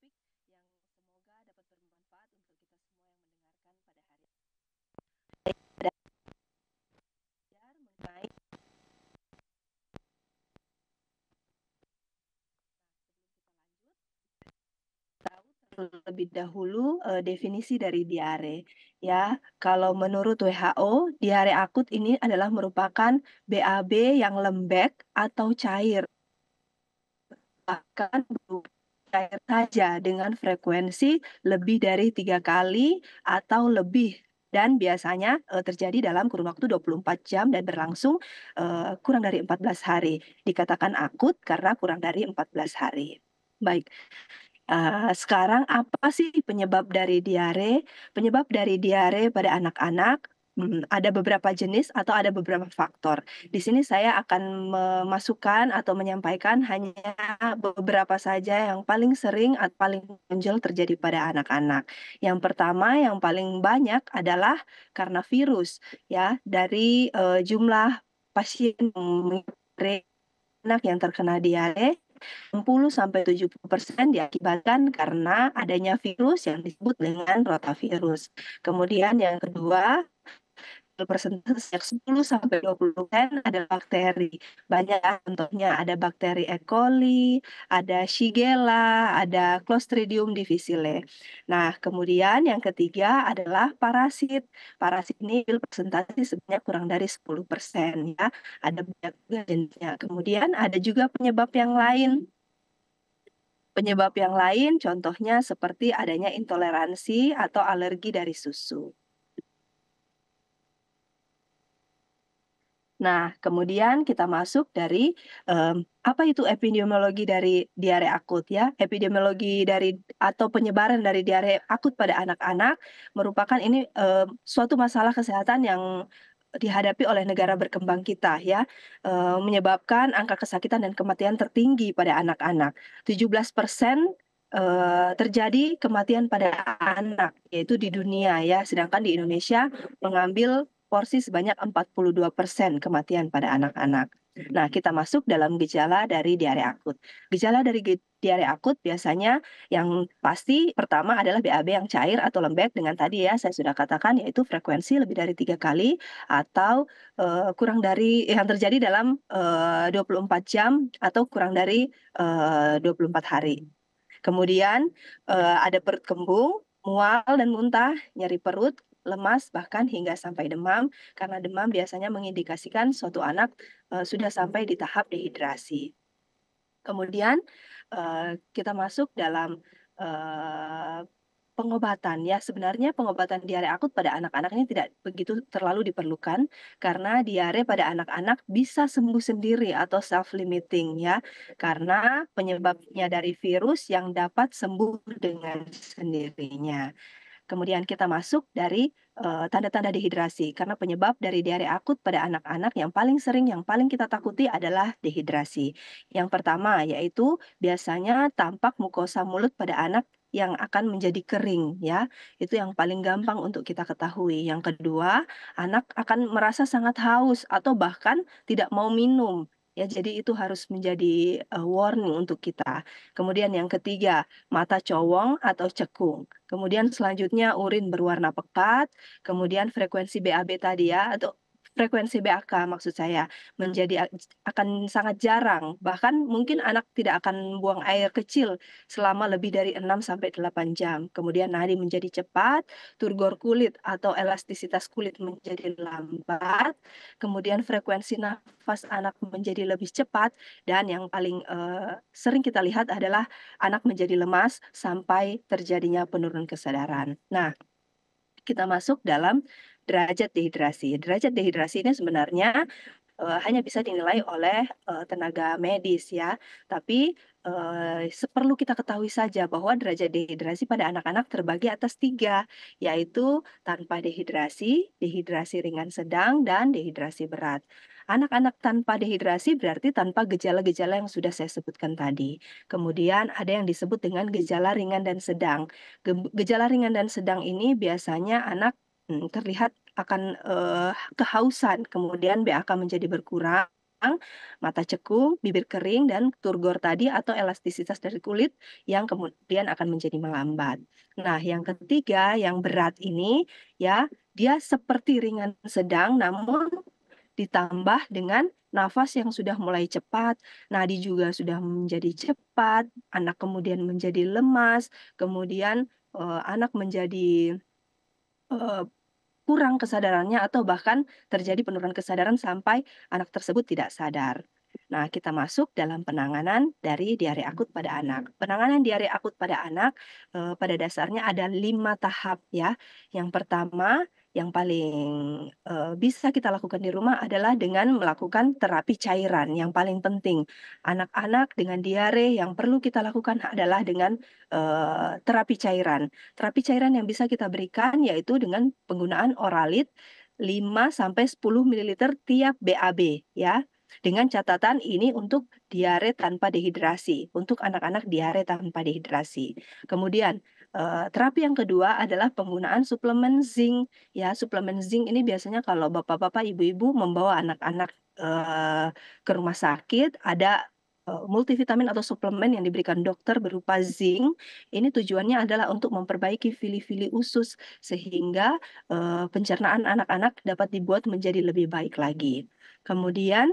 topik yang semoga dapat bermanfaat untuk kita semua yang mendengarkan pada hari ini. mengenai nah, lebih dahulu e, definisi dari diare. Ya, kalau menurut WHO, diare akut ini adalah merupakan BAB yang lembek atau cair. Bahkan berupa cair saja dengan frekuensi lebih dari tiga kali atau lebih dan biasanya uh, terjadi dalam kurun waktu 24 jam dan berlangsung uh, kurang dari 14 hari. Dikatakan akut karena kurang dari 14 hari. Baik. Uh, sekarang apa sih penyebab dari diare? Penyebab dari diare pada anak-anak Hmm, ada beberapa jenis atau ada beberapa faktor. Di sini saya akan memasukkan atau menyampaikan hanya beberapa saja yang paling sering atau paling muncul terjadi pada anak-anak. Yang pertama yang paling banyak adalah karena virus ya dari uh, jumlah pasien anak yang terkena diare 60 sampai 70% diakibatkan karena adanya virus yang disebut dengan rotavirus. Kemudian yang kedua persentase sejak 10 sampai 20% persen ada bakteri. Banyak contohnya ada bakteri E. coli, ada Shigella, ada Clostridium difficile. Nah, kemudian yang ketiga adalah parasit. Parasit ini persentase sebanyak kurang dari 10% persen ya. Ada banyak jenisnya. Kemudian ada juga penyebab yang lain penyebab yang lain contohnya seperti adanya intoleransi atau alergi dari susu. Nah, kemudian kita masuk dari um, apa itu epidemiologi dari diare akut ya? Epidemiologi dari atau penyebaran dari diare akut pada anak-anak merupakan ini um, suatu masalah kesehatan yang dihadapi oleh negara berkembang kita ya e, menyebabkan angka kesakitan dan kematian tertinggi pada anak-anak. 17 persen terjadi kematian pada anak yaitu di dunia ya, sedangkan di Indonesia mengambil porsi sebanyak 42% kematian pada anak-anak. Nah, kita masuk dalam gejala dari diare akut. Gejala dari diare akut biasanya yang pasti pertama adalah BAB yang cair atau lembek dengan tadi ya saya sudah katakan yaitu frekuensi lebih dari tiga kali atau uh, kurang dari yang terjadi dalam eh, uh, 24 jam atau kurang dari eh, uh, 24 hari. Kemudian uh, ada perut kembung, mual dan muntah, nyeri perut, lemas, bahkan hingga sampai demam, karena demam biasanya mengindikasikan suatu anak e, sudah sampai di tahap dehidrasi. Kemudian e, kita masuk dalam e, pengobatan ya sebenarnya pengobatan diare akut pada anak anak ini tidak begitu terlalu diperlukan karena diare pada anak-anak bisa sembuh sendiri atau self limiting ya karena penyebabnya dari virus yang dapat sembuh dengan sendirinya kemudian kita masuk dari eh, tanda-tanda uh, dehidrasi karena penyebab dari diare akut pada anak-anak yang paling sering yang paling kita takuti adalah dehidrasi. Yang pertama yaitu biasanya tampak mukosa mulut pada anak yang akan menjadi kering ya. Itu yang paling gampang untuk kita ketahui. Yang kedua, anak akan merasa sangat haus atau bahkan tidak mau minum Ya, jadi itu harus menjadi uh, warning untuk kita. Kemudian yang ketiga, mata cowong atau cekung. Kemudian selanjutnya urin berwarna pekat, kemudian frekuensi BAB tadi ya atau frekuensi BAK maksud saya hmm. menjadi akan sangat jarang bahkan mungkin anak tidak akan buang air kecil selama lebih dari 6 sampai 8 jam. Kemudian nadi menjadi cepat, turgor kulit atau elastisitas kulit menjadi lambat, kemudian frekuensi nafas anak menjadi lebih cepat dan yang paling uh, sering kita lihat adalah anak menjadi lemas sampai terjadinya penurunan kesadaran. Nah, kita masuk dalam derajat dehidrasi. Derajat dehidrasi ini sebenarnya uh, hanya bisa dinilai oleh uh, tenaga medis ya. Tapi uh, seperlu kita ketahui saja bahwa derajat dehidrasi pada anak-anak terbagi atas tiga, yaitu tanpa dehidrasi, dehidrasi ringan sedang, dan dehidrasi berat. Anak-anak tanpa dehidrasi berarti tanpa gejala-gejala yang sudah saya sebutkan tadi. Kemudian ada yang disebut dengan gejala ringan dan sedang. Gejala ringan dan sedang ini biasanya anak hmm, terlihat akan uh, kehausan, kemudian BAK menjadi berkurang mata cekung, bibir kering, dan turgor tadi atau elastisitas dari kulit yang kemudian akan menjadi melambat. Nah, yang ketiga, yang berat ini ya dia seperti ringan sedang namun ditambah dengan nafas yang sudah mulai cepat, nadi juga sudah menjadi cepat, anak kemudian menjadi lemas, kemudian uh, anak menjadi uh, kurang kesadarannya atau bahkan terjadi penurunan kesadaran sampai anak tersebut tidak sadar. Nah, kita masuk dalam penanganan dari diare akut pada anak. Penanganan diare akut pada anak eh, pada dasarnya ada lima tahap ya. Yang pertama yang paling uh, bisa kita lakukan di rumah adalah dengan melakukan terapi cairan yang paling penting. Anak-anak dengan diare yang perlu kita lakukan adalah dengan uh, terapi cairan. Terapi cairan yang bisa kita berikan yaitu dengan penggunaan oralit 5 10 ml tiap BAB ya. Dengan catatan ini untuk diare tanpa dehidrasi, untuk anak-anak diare tanpa dehidrasi. Kemudian Eh, terapi yang kedua adalah penggunaan suplemen zinc. Ya, suplemen zinc ini biasanya kalau bapak-bapak, ibu-ibu membawa anak-anak uh, ke rumah sakit, ada eh, multivitamin atau suplemen yang diberikan dokter berupa zinc. Ini tujuannya adalah untuk memperbaiki fili-fili usus sehingga uh, pencernaan anak-anak dapat dibuat menjadi lebih baik lagi. Kemudian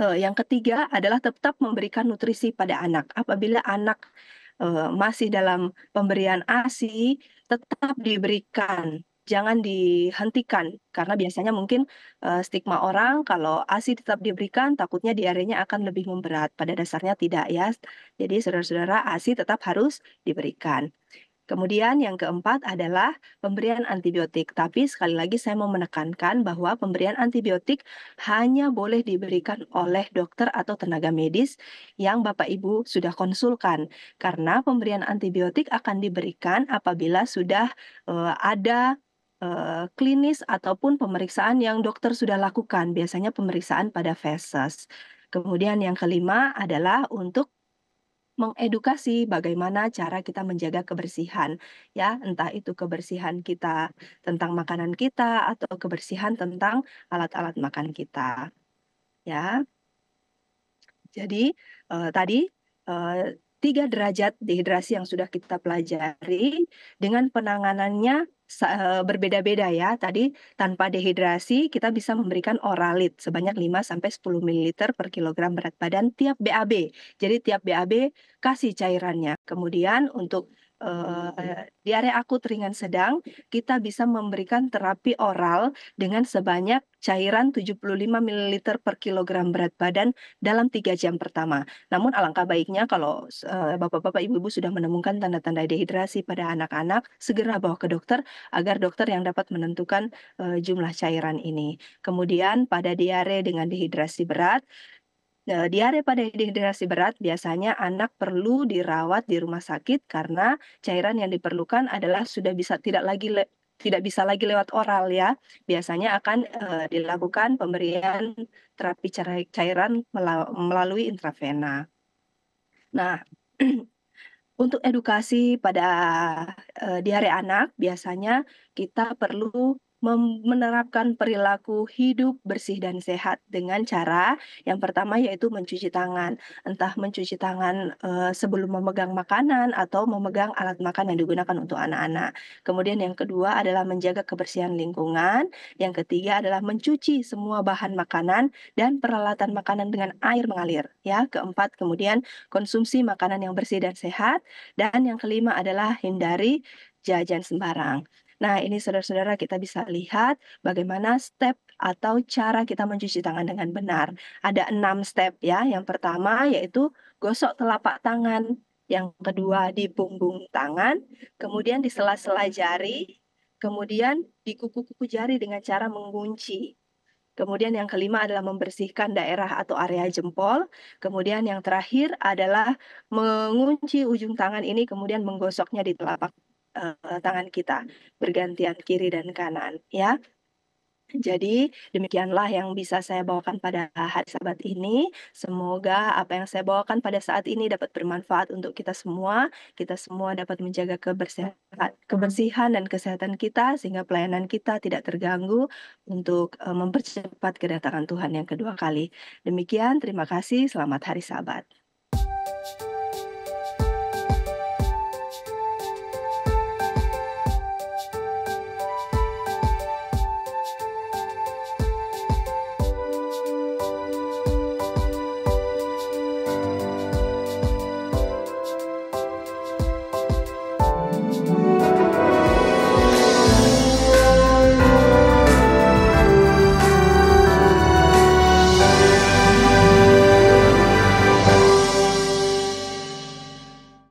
yang ketiga adalah tetap memberikan nutrisi pada anak. Apabila anak uh, masih dalam pemberian ASI tetap diberikan jangan dihentikan karena biasanya mungkin uh, stigma orang kalau ASI tetap diberikan takutnya diarenya akan lebih memberat pada dasarnya tidak ya. Jadi saudara-saudara ASI tetap harus diberikan. Kemudian yang keempat adalah pemberian antibiotik. Tapi sekali lagi saya mau menekankan bahwa pemberian antibiotik hanya boleh diberikan oleh dokter atau tenaga medis yang Bapak Ibu sudah konsulkan. Karena pemberian antibiotik akan diberikan apabila sudah uh, ada eh, klinis ataupun pemeriksaan yang dokter sudah lakukan, biasanya pemeriksaan pada feses. Kemudian yang kelima adalah untuk mengedukasi bagaimana cara kita menjaga kebersihan ya, entah itu kebersihan kita tentang makanan kita atau kebersihan tentang alat-alat makan kita. Ya. Jadi uh, tadi uh, tiga derajat dehidrasi yang sudah kita pelajari dengan penanganannya e, berbeda-beda ya. Tadi tanpa dehidrasi kita bisa memberikan oralit sebanyak 5 sampai 10 ml per kilogram berat badan tiap BAB. Jadi tiap BAB kasih cairannya. Kemudian untuk Eh, hmm. diare akut ringan sedang, kita bisa memberikan terapi oral dengan sebanyak cairan 75 ml per kilogram berat badan dalam tiga jam pertama. Namun alangkah baiknya kalau eh, bapak-bapak uh, ibu-ibu sudah menemukan tanda-tanda dehidrasi pada anak-anak, segera bawa ke dokter agar dokter yang dapat menentukan uh, jumlah cairan ini. Kemudian pada diare dengan dehidrasi berat, Eh, diare pada dehidrasi berat biasanya anak perlu dirawat di rumah sakit karena cairan yang diperlukan adalah sudah bisa tidak lagi le tidak bisa lagi lewat oral ya. Biasanya akan e, dilakukan pemberian terapi cairan melalui intravena. Nah, untuk edukasi pada e, diare anak biasanya kita perlu menerapkan perilaku hidup bersih dan sehat dengan cara yang pertama yaitu mencuci tangan, entah mencuci tangan e, sebelum memegang makanan atau memegang alat makan yang digunakan untuk anak-anak. Kemudian yang kedua adalah menjaga kebersihan lingkungan, yang ketiga adalah mencuci semua bahan makanan dan peralatan makanan dengan air mengalir, ya. Keempat, kemudian konsumsi makanan yang bersih dan sehat dan yang kelima adalah hindari jajan sembarang. Nah, ini saudara-saudara kita bisa lihat bagaimana step atau cara kita mencuci tangan dengan benar. Ada enam step ya. Yang pertama yaitu gosok telapak tangan. Yang kedua di punggung tangan, kemudian di sela-sela jari, kemudian di kuku-kuku jari dengan cara mengunci. Kemudian yang kelima adalah membersihkan daerah atau area jempol. Kemudian yang terakhir adalah mengunci ujung tangan ini kemudian menggosoknya di telapak uh, tangan kita, bergantian kiri dan kanan ya. Jadi demikianlah yang bisa saya bawakan pada hari Sabat ini. Semoga apa yang saya bawakan pada saat ini dapat bermanfaat untuk kita semua. Kita semua dapat menjaga kebersihan, kebersihan dan kesehatan kita sehingga pelayanan kita tidak terganggu untuk eh, mempercepat kedatangan Tuhan yang kedua kali. Demikian, terima kasih. Selamat hari Sabat.